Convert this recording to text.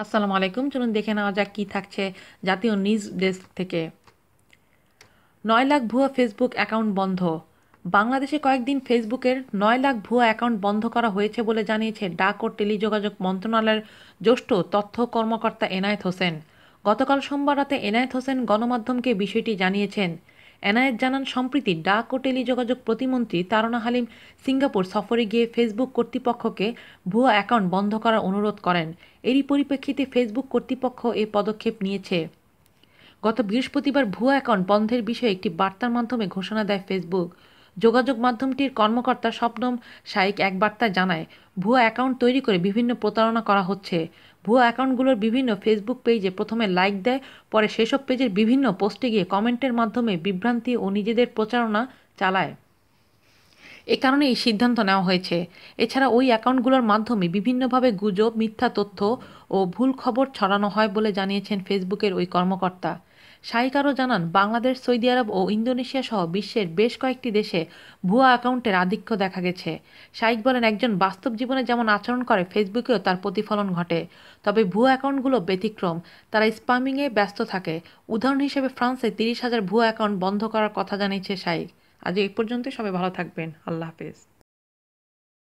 আসসালামু আলাইকুম চলুন দেখে নেওয়া যাক কী থাকছে জাতীয় নিউজ ডেস্ক থেকে নয় লাখ ভুয়া ফেসবুক অ্যাকাউন্ট বন্ধ বাংলাদেশে কয়েকদিন ফেসবুকের নয় লাখ ভুয়া অ্যাকাউন্ট বন্ধ করা হয়েছে বলে জানিয়েছে ডাক ও টেলিযোগাযোগ মন্ত্রণালয়ের জ্যেষ্ঠ তথ্য কর্মকর্তা এনায়েত হোসেন গতকাল সোমবার রাতে এনায়েত হোসেন গণমাধ্যমকে বিষয়টি জানিয়েছেন এনায়েত জানান সম্প্রীতি ডাক ও টেলিযোগাযোগ প্রতিমন্ত্রী তারনা হালিম সিঙ্গাপুর সফরে গিয়ে ফেসবুক কর্তৃপক্ষকে ভুয়া অ্যাকাউন্ট বন্ধ করার অনুরোধ করেন এরই পরিপ্রেক্ষিতে ফেসবুক কর্তৃপক্ষ এ পদক্ষেপ নিয়েছে গত বৃহস্পতিবার ভুয়া অ্যাকাউন্ট বন্ধের বিষয়ে একটি বার্তার মাধ্যমে ঘোষণা দেয় ফেসবুক যোগাযোগ মাধ্যমটির কর্মকর্তা স্বপ্নম শাইক এক বার্তায় জানায় ভুয়া অ্যাকাউন্ট তৈরি করে বিভিন্ন প্রতারণা করা হচ্ছে ভুয়া অ্যাকাউন্টগুলোর বিভিন্ন ফেসবুক পেজে প্রথমে লাইক দেয় পরে সেসব পেজের বিভিন্ন পোস্টে গিয়ে কমেন্টের মাধ্যমে বিভ্রান্তি ও নিজেদের প্রচারণা চালায় এ কারণে এই সিদ্ধান্ত নেওয়া হয়েছে এছাড়া ওই অ্যাকাউন্টগুলোর মাধ্যমে বিভিন্নভাবে গুজব মিথ্যা তথ্য ও ভুল খবর ছড়ানো হয় বলে জানিয়েছেন ফেসবুকের ওই কর্মকর্তা শাহিক আরও জানান বাংলাদেশ সৌদি আরব ও ইন্দোনেশিয়া সহ বিশ্বের বেশ কয়েকটি দেশে ভুয়া অ্যাকাউন্টের আধিক্য দেখা গেছে শাহিক বলেন একজন বাস্তব জীবনে যেমন আচরণ করে ফেসবুকেও তার প্রতিফলন ঘটে তবে ভুয়া অ্যাকাউন্টগুলো ব্যতিক্রম তারা স্পামিংয়ে ব্যস্ত থাকে উদাহরণ হিসেবে ফ্রান্সে তিরিশ হাজার ভুয়া অ্যাকাউন্ট বন্ধ করার কথা জানিয়েছে শাইক আজ এই পর্যন্তই সবাই ভালো থাকবেন আল্লাহ হাফেজ